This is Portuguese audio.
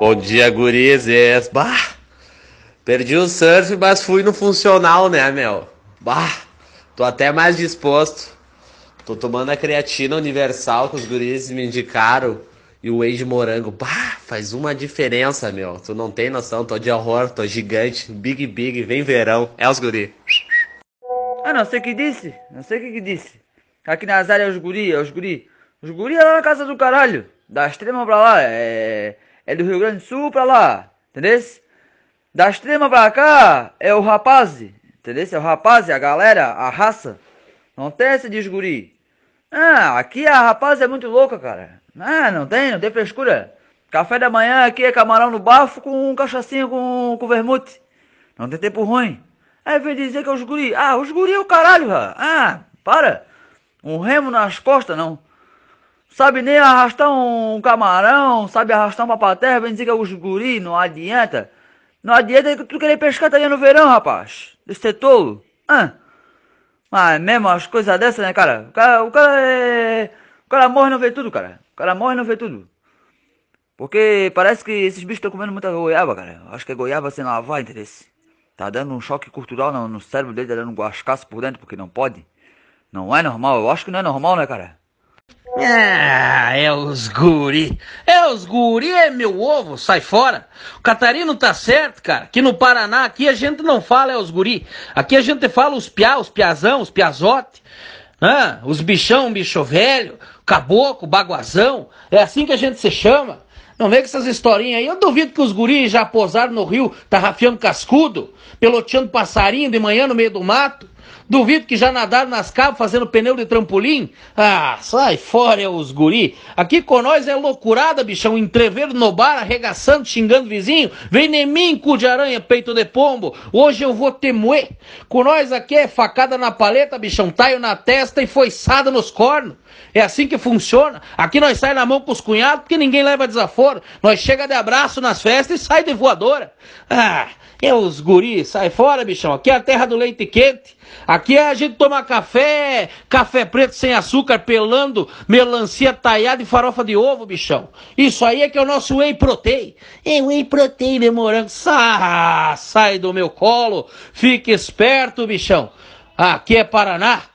Bom dia, gurizes. Bah! Perdi o surf, mas fui no funcional, né, meu? Bah! Tô até mais disposto. Tô tomando a creatina universal que os gurizes me indicaram e o whey de morango. Bah! Faz uma diferença, meu. Tu não tem noção. Tô de horror, tô gigante. Big, big. Vem verão. É os guri. Ah, não sei o que disse. Não sei o que, que disse. Aqui na áreas é os guri, é os guri. Os guri é lá na casa do caralho. Da extrema pra lá. É é do Rio Grande do Sul pra lá, entendeu? Da extrema pra cá é o rapaz, entendeu? É o rapaz, é a galera, a raça. Não tem esse de guri. Ah, aqui a rapaz é muito louca, cara. Ah, não tem, não tem frescura. Café da manhã aqui é camarão no bafo com um cachaçinho com, com vermute. Não tem tempo ruim. Aí vem dizer que é os guri. Ah, os guri é o caralho, cara. Ah, para. Um remo nas costas, não. Sabe nem arrastar um camarão, sabe arrastar um papaterra, vem dizer que é os guri, não adianta. Não adianta tu querer pescar também no verão, rapaz. Desse ser tolo. Ah. Mas mesmo as coisas dessas, né, cara? O cara, o cara é... O cara morre e não vê tudo, cara. O cara morre e não vê tudo. Porque parece que esses bichos estão comendo muita goiaba, cara. Acho que é goiaba sem lavar, entendeu? Tá dando um choque cultural no, no cérebro dele, tá dando um guascaço por dentro, porque não pode. Não é normal. Eu acho que não é normal, né, cara? Ah, é os guri. É os guri, é meu ovo, sai fora. O Catarino tá certo, cara, que no Paraná aqui a gente não fala é os guri. Aqui a gente fala os piá, os piazão, os piazote. Né? os bichão, bicho velho, caboclo, baguazão. É assim que a gente se chama. Não vem com essas historinhas aí. Eu duvido que os guri já pousaram no rio, tarrafiando cascudo, peloteando passarinho de manhã no meio do mato. Duvido que já nadaram nas cabas fazendo pneu de trampolim? Ah, sai fora, é os guri. Aqui com nós é loucurada, bichão. Entrever no bar, arregaçando, xingando vizinho. Vem nem mim, cu de aranha, peito de pombo. Hoje eu vou te moer. Com nós aqui é facada na paleta, bichão. Taio na testa e foiçada nos cornos. É assim que funciona. Aqui nós sai na mão com os cunhados porque ninguém leva desaforo. Nós chega de abraço nas festas e sai de voadora. Ah, é os guri. Sai fora, bichão. Aqui é a terra do leite quente. Aqui é a gente toma café, café preto sem açúcar, pelando, melancia talhada e farofa de ovo, bichão. Isso aí é que é o nosso whey protein. É whey protein, meu morango. Sa sai do meu colo. Fique esperto, bichão. Aqui é Paraná.